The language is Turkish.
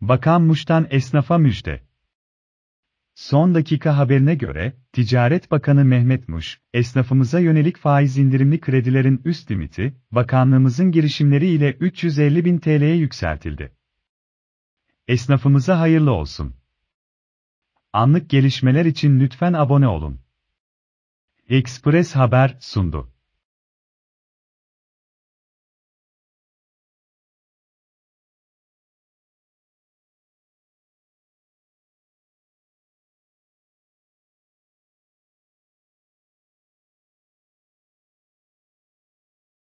Bakan Muş'tan esnafa müjde. Son dakika haberine göre, Ticaret Bakanı Mehmet Muş, esnafımıza yönelik faiz indirimli kredilerin üst limiti, bakanlığımızın girişimleriyle 350 bin TL'ye yükseltildi. Esnafımıza hayırlı olsun. Anlık gelişmeler için lütfen abone olun. Express Haber sundu.